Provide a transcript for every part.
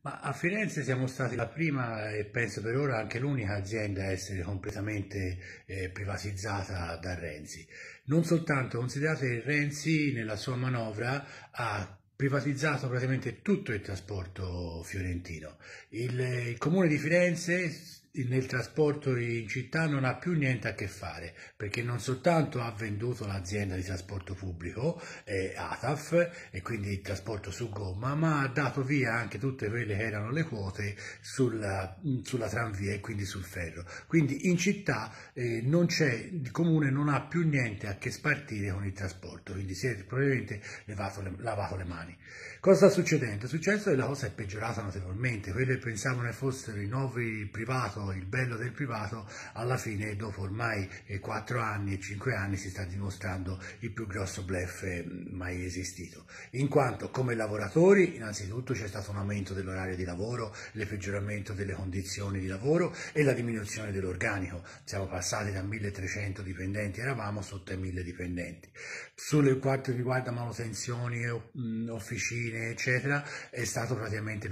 Ma a Firenze siamo stati la prima e penso per ora anche l'unica azienda a essere completamente eh, privatizzata da Renzi. Non soltanto, considerate che Renzi nella sua manovra ha privatizzato praticamente tutto il trasporto fiorentino. Il, eh, il comune di Firenze nel trasporto in città non ha più niente a che fare perché non soltanto ha venduto l'azienda di trasporto pubblico eh, ATAF e quindi il trasporto su gomma ma ha dato via anche tutte quelle che erano le quote sulla, sulla tranvia e quindi sul ferro quindi in città eh, non c'è, il comune non ha più niente a che spartire con il trasporto quindi si è probabilmente levato le, lavato le mani cosa sta succedendo? è successo che la cosa è peggiorata notevolmente quelle pensavano che fossero i nuovi privati il bello del privato, alla fine dopo ormai 4 eh, anni e 5 anni si sta dimostrando il più grosso blef eh, mai esistito. In quanto come lavoratori innanzitutto c'è stato un aumento dell'orario di lavoro, il peggioramento delle condizioni di lavoro e la diminuzione dell'organico. Siamo passati da 1300 dipendenti eravamo sotto ai 1000 dipendenti. Sulle quanto riguarda manutenzioni, mm, officine eccetera è stato praticamente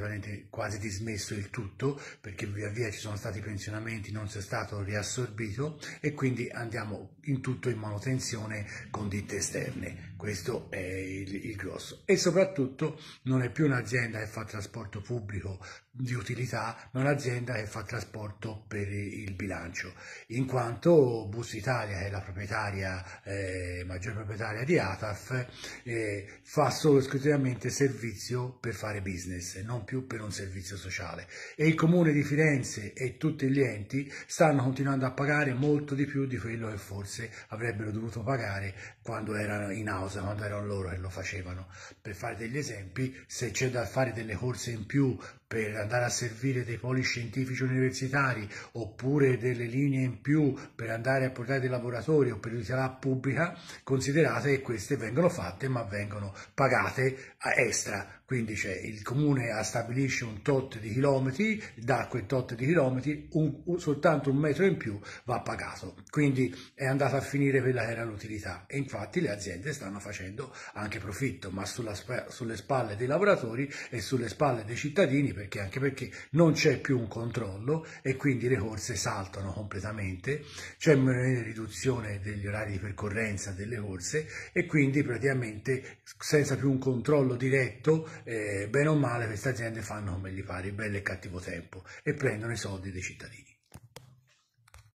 quasi dismesso il tutto perché via via ci sono stati di pensionamenti non si è stato riassorbito e quindi andiamo in tutto in manutenzione con ditte esterne. Questo è il, il, grosso. E soprattutto non è più un'azienda che fa trasporto pubblico di utilità, ma un'azienda che fa trasporto per il bilancio, in quanto Bus Italia, che è la proprietaria, eh, maggior proprietaria di ATAF, eh, fa solo esclusivamente servizio per fare business, non più per un servizio sociale. E il Comune di Firenze e tutti gli enti stanno continuando a pagare molto di più di quello che forse avrebbero dovuto pagare quando erano in auto cosa, quando erano loro che lo facevano. Per fare degli esempi, se c'è da fare delle corse in più per andare a servire dei poli scientifici universitari oppure delle linee in più per andare a portare dei laboratori o per l'utilità pubblica, considerate che queste vengono fatte ma vengono pagate a extra. Quindi c'è il comune stabilisce un tot di chilometri, da quel tot di chilometri un, un, soltanto un metro in più va pagato. Quindi è andata a finire quella che era l'utilità e infatti le aziende stanno stanno facendo anche profitto, ma sulla, sulle spalle dei lavoratori e sulle spalle dei cittadini, perché anche perché non c'è più un controllo e quindi le corse saltano completamente, c'è una riduzione degli orari di percorrenza delle corse e quindi praticamente senza più un controllo diretto, eh, bene o male queste aziende fanno come gli pare, il bello e cattivo tempo e prendono i soldi dei cittadini.